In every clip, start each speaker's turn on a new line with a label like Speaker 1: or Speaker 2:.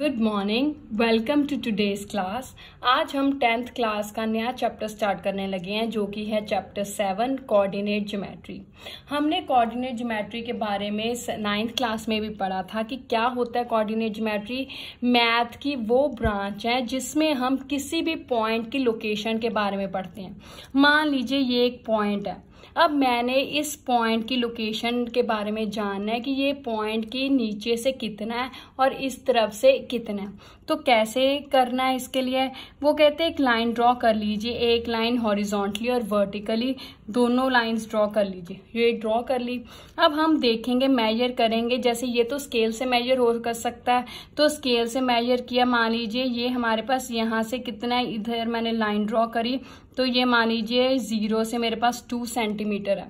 Speaker 1: good morning welcome to today's class आज हम tenth class का नया चैप्टर स्टार्ट करने लगे हैं जो कि है चैप्टर सेवन कोऑर्डिनेट ज्योमेट्री हमने कोऑर्डिनेट ज्योमेट्री के बारे में नाइन्थ क्लास में भी पढ़ा था कि क्या होता है कोऑर्डिनेट ज्योमेट्री मैथ की वो ब्रांच है जिसमें हम किसी भी पॉइंट की लोकेशन के बारे में पढ़ते हैं मान लीजिए ये एक पॉइंट है अब मैंने इस पॉइंट की लोकेशन के बारे में जानना है कि ये पॉइंट के नीचे से कितना है और इस तरफ से कितना है तो कैसे करना है इसके लिए वो कहते हैं एक लाइन ड्रॉ कर लीजिए एक लाइन हॉरिजॉन्टली और वर्टिकली दोनों लाइंस ड्रॉ कर लीजिए ये ड्रॉ कर ली अब हम देखेंगे मेजर करेंगे जैसे ये तो स्केल से मेजर हो कर सकता है तो स्केल से मेजर किया मान लीजिए ये हमारे पास यहाँ से कितना है इधर मैंने लाइन ड्रॉ करी तो ये मान लीजिए ज़ीरो से मेरे पास टू सेंटीमीटर है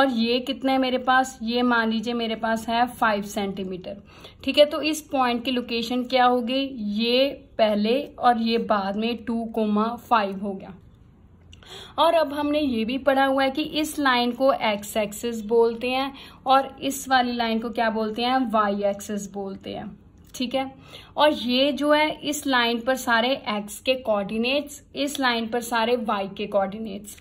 Speaker 1: और ये कितना है मेरे पास ये मान लीजिए मेरे पास है फाइव सेंटीमीटर ठीक है तो इस पॉइंट की लोकेशन क्या होगी ये पहले और ये बाद में टू कोमा फाइव हो गया और अब हमने ये भी पढ़ा हुआ है कि इस लाइन को एक्स एक्सेस बोलते हैं और इस वाली लाइन को क्या बोलते हैं वाई एक्सेस बोलते हैं ठीक है और ये जो है इस लाइन पर सारे एक्स के कोऑर्डिनेट्स इस लाइन पर सारे वाई के कोऑर्डिनेट्स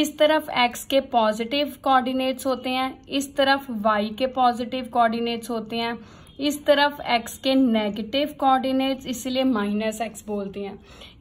Speaker 1: इस तरफ एक्स के पॉजिटिव कोऑर्डिनेट्स होते हैं इस तरफ वाई के पॉजिटिव कोऑर्डिनेट्स होते हैं इस तरफ एक्स के नेगेटिव कोऑर्डिनेट्स इसलिए माइनस एक्स बोलते हैं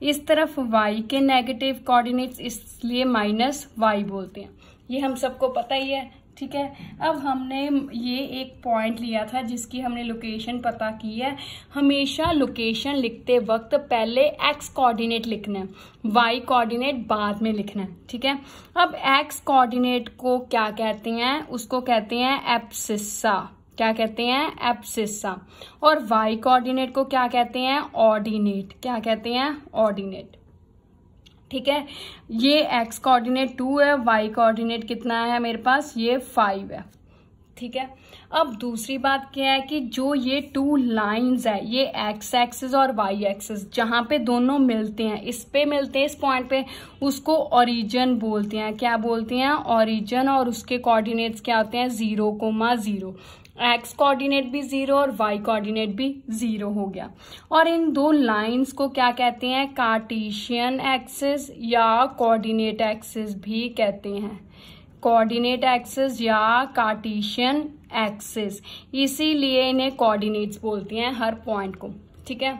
Speaker 1: इस तरफ वाई के नेगेटिव कोऑर्डिनेट्स इसलिए माइनस वाई बोलते हैं ये हम सबको पता ही है ठीक है अब हमने ये एक पॉइंट लिया था जिसकी हमने लोकेशन पता की है हमेशा लोकेशन लिखते वक्त पहले एक्स कोऑर्डिनेट लिखना है वाई कोऑर्डिनेट बाद में लिखना है ठीक है अब एक्स कोऑर्डिनेट को क्या कहते हैं उसको कहते हैं एप्सिसा क्या कहते हैं एप्सिसा और वाई कोऑर्डिनेट को क्या कहते हैं ऑर्डिनेट क्या कहते हैं ऑर्डिनेट ठीक है ये एक्स कोऑर्डिनेट टू है वाई कोऑर्डिनेट कितना है मेरे पास ये फाइव है ठीक है अब दूसरी बात क्या है कि जो ये टू लाइंस है ये एक्स एक्सिस और वाई एक्सिस जहाँ पे दोनों मिलते हैं इस पे मिलते हैं इस पॉइंट पे उसको ओरिजन बोलते हैं क्या बोलते हैं ओरिजन और उसके कोऑर्डिनेट्स क्या होते हैं zero comma zero X coordinate भी जीरो और वाई कोऑर्डिनेट भी जीरो हो गया और इन दो लाइंस को क्या कहते हैं कार्टेशियन एक्सेस या कोऑर्डिनेट एक्सिस भी कहते हैं कोऑर्डिनेट एक्सिस या कार्टेशियन एक्सिस इसीलिए इन्हें कोऑर्डिनेट्स बोलते हैं हर पॉइंट को ठीक है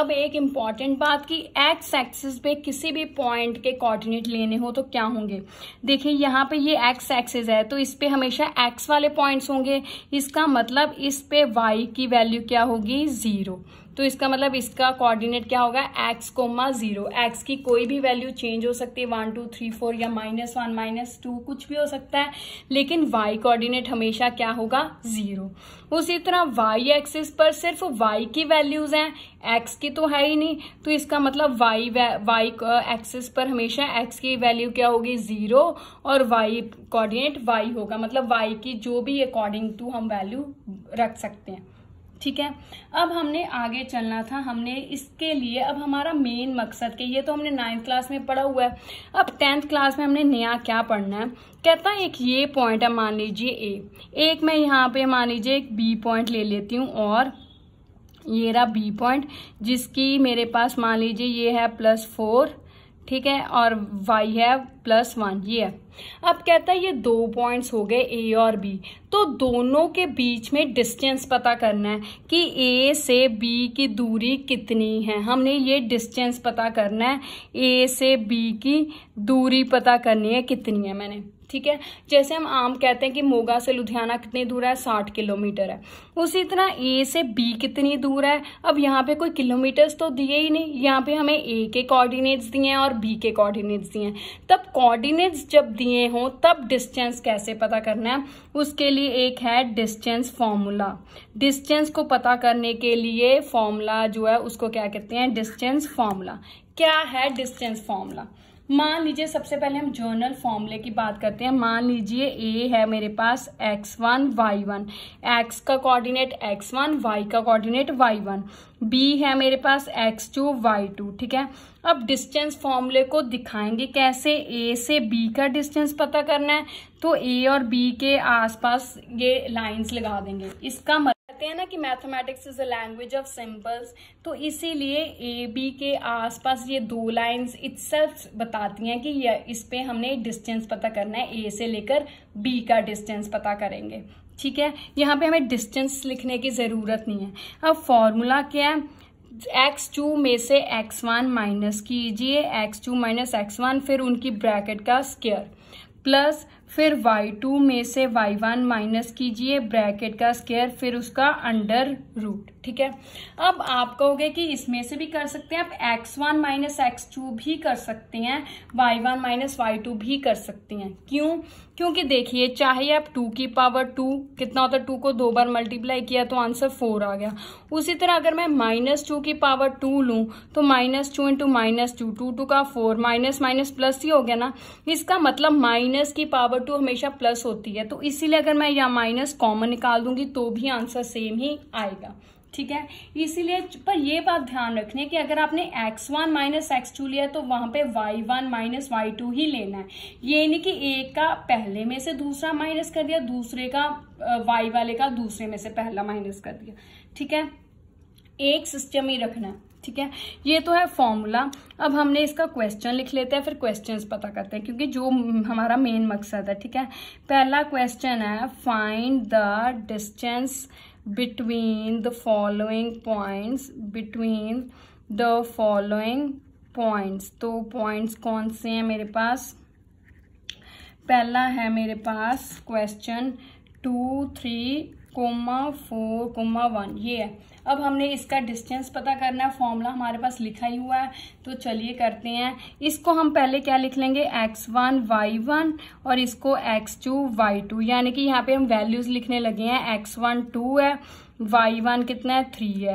Speaker 1: अब एक इम्पॉर्टेंट बात की एक्स एक्सिस पे किसी भी पॉइंट के कोऑर्डिनेट लेने हो तो क्या होंगे देखिए यहाँ पे ये एक्स एक्सिस है तो इस पे हमेशा एक्स वाले पॉइंट्स होंगे इसका मतलब इस पे वाई की वैल्यू क्या होगी जीरो तो इसका मतलब इसका कोऑर्डिनेट क्या होगा एक्स कोमा जीरो एक्स की कोई भी वैल्यू चेंज हो सकती है वन टू थ्री फोर या माइनस वन माइनस टू कुछ भी हो सकता है लेकिन वाई कोऑर्डिनेट हमेशा क्या होगा जीरो उसी तरह वाई एक्सिस पर सिर्फ वाई की वैल्यूज हैं एक्स की तो है ही नहीं तो इसका मतलब वाई वाई एक्सिस पर हमेशा एक्स की वैल्यू क्या होगी जीरो और वाई कोऑर्डिनेट वाई होगा मतलब वाई की जो भी अकॉर्डिंग टू हम वैल्यू रख सकते हैं ठीक है अब हमने आगे चलना था हमने इसके लिए अब हमारा मेन मकसद कि ये तो हमने नाइन्थ क्लास में पढ़ा हुआ है अब टेंथ क्लास में हमने नया क्या पढ़ना है कहता है एक ये पॉइंट है मान लीजिए ए एक मैं यहाँ पे मान लीजिए एक बी पॉइंट ले लेती हूँ और ये रहा बी पॉइंट जिसकी मेरे पास मान लीजिए ये है प्लस फोर ठीक है और वाई है प्लस वन ये है अब कहता है ये दो पॉइंट्स हो गए ए और बी तो दोनों के बीच में डिस्टेंस पता करना है कि ए से बी की दूरी कितनी है हमने ये डिस्टेंस पता करना है ए से बी की दूरी पता करनी है कितनी है मैंने ठीक है जैसे हम आम कहते हैं कि मोगा से लुधियाना कितनी दूर है साठ किलोमीटर है उसी तरह ए से बी कितनी दूर है अब यहाँ पे कोई किलोमीटर्स तो दिए ही नहीं यहाँ पे हमें ए के कोऑर्डिनेट्स दिए हैं और बी के कोऑर्डिनेट्स दिए हैं तब कोऑर्डिनेट्स जब दिए हों तब डिस्टेंस कैसे पता करना है उसके लिए एक है डिस्टेंस फॉर्मूला डिस्टेंस को पता करने के लिए फॉर्मूला जो है उसको क्या कहते हैं डिस्टेंस फॉर्मूला क्या है डिस्टेंस फॉर्मूला मान लीजिए सबसे पहले हम जर्नल फॉर्मूले की बात करते हैं मान लीजिए ए है मेरे पास X one Y one X का कोऑर्डिनेट एक्स वन वाई का कोऑर्डिनेट वाई वन बी है मेरे पास एक्स टू वाई टू ठीक है अब डिस्टेंस फॉर्मूले को दिखाएंगे कैसे ए से बी का डिस्टेंस पता करना है तो ए और बी के आसपास ये लाइंस लगा देंगे इसका मतलब कहते हैं ना कि mathematics is a language of symbols तो इसीलिए ए बी के आसपास ये दो लाइंस इट्सल्फ बताती हैं कि इस पे हमने डिस्टेंस पता करना है ए से लेकर बी का डिस्टेंस पता करेंगे ठीक है यहाँ पे हमें डिस्टेंस लिखने की ज़रूरत नहीं है अब फॉर्मूला क्या है एक्स टू में से एक्स वन माइनस कीजिए X two minus X one फिर उनकी ब्रैकेट का स्केयर प्लस फिर y2 में से y1 माइनस कीजिए ब्रैकेट का स्केयर फिर उसका अंडर रूट ठीक है अब आप कहोगे कि इसमें से भी कर सकते हैं आप x1 माइनस एक्स भी कर सकते हैं y1 माइनस वाई भी कर सकते हैं क्यों क्योंकि देखिए चाहे आप 2 की पावर 2 कितना होता है 2 को दो बार मल्टीप्लाई किया तो आंसर 4 आ गया उसी तरह अगर मैं माइनस टू की पावर 2 लूं तो minus two into minus two two two का 4 माइनस माइनस प्लस ही हो गया ना इसका मतलब माइनस की पावर पावर टू हमेशा प्लस होती है तो इसीलिए अगर मैं यहाँ माइनस कॉमन निकाल दूंगी तो भी आंसर सेम ही आएगा ठीक है इसीलिए पर ये बात ध्यान रखनी है कि अगर आपने x1 वन माइनस एक्स लिया तो वहां पे y1 one minus why he लेना है ये नहीं कि एक का पहले में से दूसरा माइनस कर दिया दूसरे का y वाले का दूसरे में से पहला माइनस कर दिया ठीक है एक सिस्टम ही रखना है ठीक है ये तो है फॉर्मूला अब हमने इसका क्वेश्चन लिख लेते हैं फिर क्वेश्चंस पता करते हैं क्योंकि जो हमारा मेन मकसद है ठीक है पहला क्वेश्चन है find the distance between the following points between the following points तो पॉइंट्स कौन से हैं मेरे पास पहला है मेरे पास question two three comma four comma one ये है अब हमने इसका डिस्टेंस पता करना है फॉर्मूला हमारे पास लिखा ही हुआ है तो चलिए करते हैं इसको हम पहले क्या लिख लेंगे एक्स वन वाई वन और इसको एक्स टू वाई टू यानी कि यहाँ पे हम वैल्यूज़ लिखने लगे हैं एक्स वन टू है वाई वन कितना है थ्री है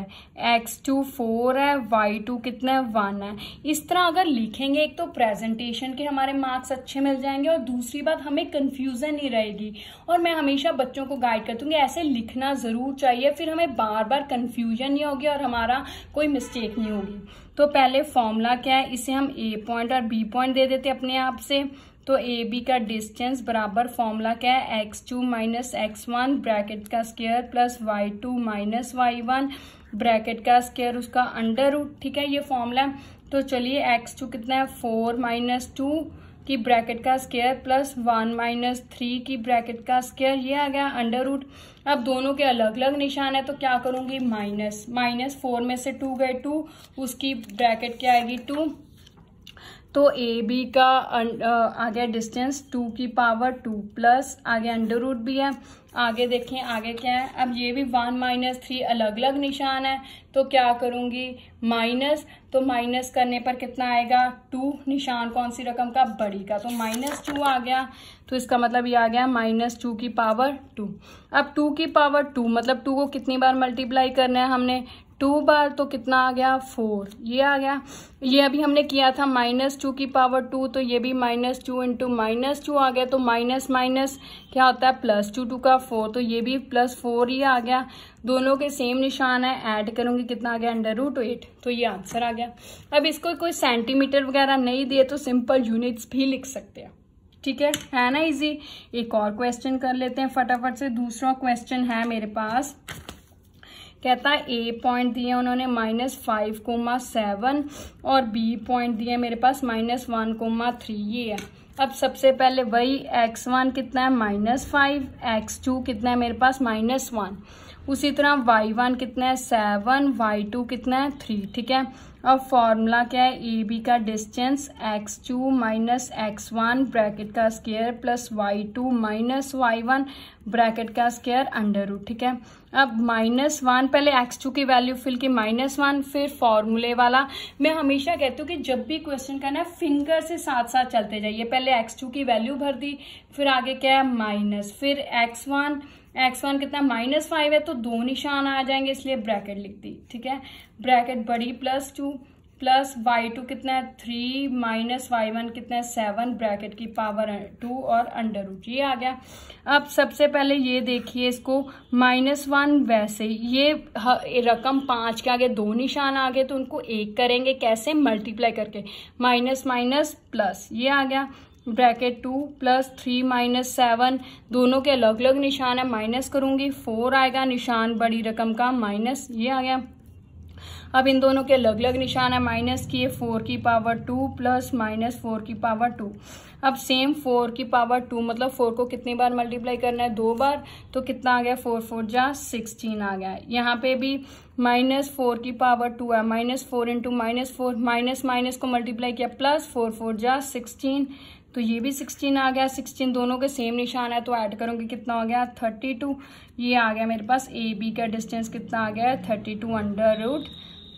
Speaker 1: एक्स टू फोर है वाई टू कितना है वन है इस तरह अगर लिखेंगे एक तो प्रेजेंटेशन के हमारे मार्क्स अच्छे मिल जाएंगे और दूसरी बात हमें कंफ्यूजन नहीं रहेगी और मैं हमेशा बच्चों को गाइड कर दूंगी ऐसे लिखना ज़रूर चाहिए फिर हमें बार बार कन्फ्यूजन नहीं होगी और हमारा कोई मिस्टेक नहीं होगी तो पहले फॉर्मूला क्या है इसे हम ए पॉइंट और बी पॉइंट दे देते अपने आप से तो ए बी का डिस्टेंस बराबर फॉर्मूला क्या है X two minus X one bracket का square plus Y two minus Y one bracket का स्केयर उसका अंडर रूट ठीक है ये फॉर्मूला तो चलिए एक्स टू कितना है फोर माइनस टू की ब्रैकेट का square plus one minus three की ब्रैकेट का स्केयर ये आ गया अंडर रूट अब दोनों के अलग अलग निशान है तो क्या करूँगी माइनस माइनस फोर में से टू गए टू उसकी ब्रैकेट क्या आएगी टू तो ए बी का आ गया डिस्टेंस टू की पावर टू प्लस आगे अंडर रूट भी है आगे देखें आगे क्या है अब ये भी वन माइनस थ्री अलग अलग निशान है तो क्या करूँगी माइनस तो माइनस करने पर कितना आएगा टू निशान कौन सी रकम का बड़ी का तो माइनस टू आ गया तो इसका मतलब ये आ गया माइनस टू की पावर टू अब टू की पावर टू मतलब टू को कितनी बार मल्टीप्लाई करना है हमने टू बार तो कितना आ गया फोर ये आ गया ये अभी हमने किया था माइनस टू की पावर टू तो ये भी minus two into minus two आ गया तो माइनस माइनस क्या होता है प्लस टू टू का फोर तो ये भी प्लस फोर ही आ गया दोनों के सेम निशान है ऐड करूँगी कितना आ गया अंडर रूट एट तो ये आंसर आ गया अब इसको कोई सेंटीमीटर वगैरह नहीं दिए तो सिंपल यूनिट्स भी लिख सकते हैं ठीक है है ना इजी एक और क्वेश्चन कर लेते हैं फटाफट से दूसरा क्वेश्चन है मेरे पास कहता है ए पॉइंट दिया उन्होंने माइनस फाइव कोमा सेवन और बी पॉइंट दिए मेरे पास माइनस वन कोमा थ्री ये है अब सबसे पहले वही एक्स वन कितना है माइनस फाइव एक्स टू कितना है मेरे पास माइनस वन उसी तरह वाई वन कितना है सेवन वाई टू कितना है थ्री ठीक है अब फॉर्मूला क्या है ए बी का distance X two minus X one bracket का square plus Y two minus Y one bracket का स्केयर अंडर रूट ठीक है अब माइनस वन पहले एक्स टू की वैल्यू फिल की माइनस वन फिर फॉर्मूले वाला मैं हमेशा कहती हूँ कि जब भी क्वेश्चन करना है फिंगर से साथ साथ चलते जाइए पहले एक्स टू की वैल्यू भर दी फिर आगे क्या है माइनस फिर एक्स वन एक्स वन कितना माइनस फाइव है तो दो निशान आ जाएंगे इसलिए ब्रैकेट लिख दी ठीक है ब्रैकेट बड़ी plus two plus Y two कितना है थ्री माइनस वाई वन कितना है सेवन ब्रैकेट की पावर टू और अंडर रूट ये आ गया अब सबसे पहले ये देखिए इसको माइनस वन वैसे ये रकम पाँच के आगे दो निशान आ गए तो उनको एक करेंगे कैसे मल्टीप्लाई करके माइनस माइनस प्लस ये आ गया bracket two plus three minus seven दोनों के अलग अलग निशान है माइनस करूंगी फोर आएगा निशान बड़ी रकम का माइनस ये आ गया अब इन दोनों के अलग अलग निशान है माइनस किए फोर की power two plus minus four की पावर टू अब सेम फोर की पावर टू मतलब फोर को कितनी बार मल्टीप्लाई करना है दो बार तो कितना आ गया फोर फोर जा सिक्सटीन आ गया यहाँ पे भी माइनस फोर की पावर टू है minus four into minus four minus minus को मल्टीप्लाई किया प्लस फोर फोर जा सिक्सटीन तो ये भी सिक्सटीन आ गया सिक्सटीन दोनों के सेम निशान है तो ऐड करूँगी कितना हो गया थर्टी टू ये आ गया मेरे पास ए बी का डिस्टेंस कितना आ गया है thirty two under root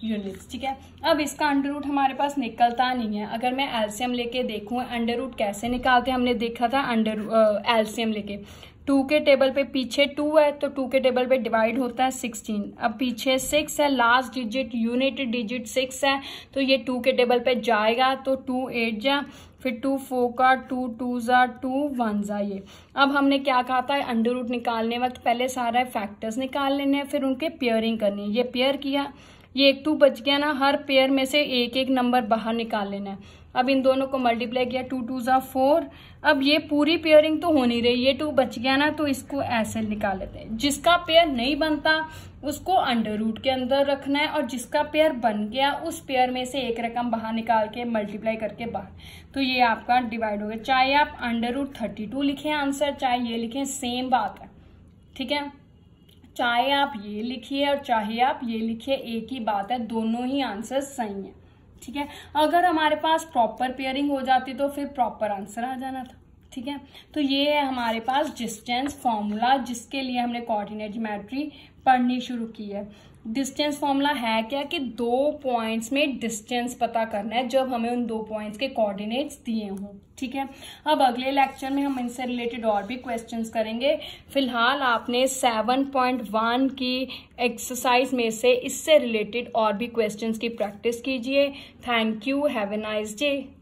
Speaker 1: units ठीक है अब इसका अंडर रूट हमारे पास निकलता नहीं है अगर मैं एल्सियम लेके देखूँ अंडर रूट कैसे निकालते हैं हमने देखा था अंडर एल्सियम लेके टू के टेबल पे पीछे टू है तो टू के टेबल पे डिवाइड होता है सिक्सटीन अब पीछे सिक्स है last digit unit digit six है तो ये टू के टेबल पे जाएगा तो टू एट जा फिर टू फोर का टू टू ज़ा टू वन ज़ा ये अब हमने क्या कहा था अंडर रूट निकालने वक्त पहले सारा फैक्टर्स निकाल लेने हैं फिर उनके पेयरिंग करनी है ये पेयर किया ये एक टू बच गया ना हर पेयर में से एक एक नंबर बाहर निकाल लेना है अब इन दोनों को मल्टीप्लाई किया टू टू ज़ा फोर अब ये पूरी पेयरिंग तो हो नहीं रही ये टू बच गया ना तो इसको ऐसे निकाल लेते हैं जिसका पेयर नहीं बनता उसको अंडर रूट के अंदर रखना है और जिसका पेयर बन गया उस पेयर में से एक रकम बाहर निकाल के मल्टीप्लाई करके बाहर तो ये आपका डिवाइड हो गया चाहे आप अंडर रूट थर्टी टू लिखें आंसर चाहे ये लिखें सेम बात है ठीक है चाहे आप ये लिखिए और चाहे आप ये लिखिए एक ही बात है दोनों ही आंसर सही हैं ठीक है अगर हमारे पास प्रॉपर पेयरिंग हो जाती तो फिर प्रॉपर आंसर आ जाना था ठीक है तो ये है हमारे पास डिस्टेंस फॉर्मूला जिसके लिए हमने कोऑर्डिनेट ज्योमेट्री पढ़नी शुरू की है डिस्टेंस फॉर्मूला है क्या कि दो पॉइंट्स में डिस्टेंस पता करना है जब हमें उन दो पॉइंट्स के कोऑर्डिनेट्स दिए हों ठीक है अब अगले लेक्चर में हम इनसे रिलेटेड और भी क्वेश्चंस करेंगे फिलहाल आपने 7.1 की एक्सरसाइज में से इससे रिलेटेड और भी क्वेश्चंस की प्रैक्टिस कीजिए thank you have a nice day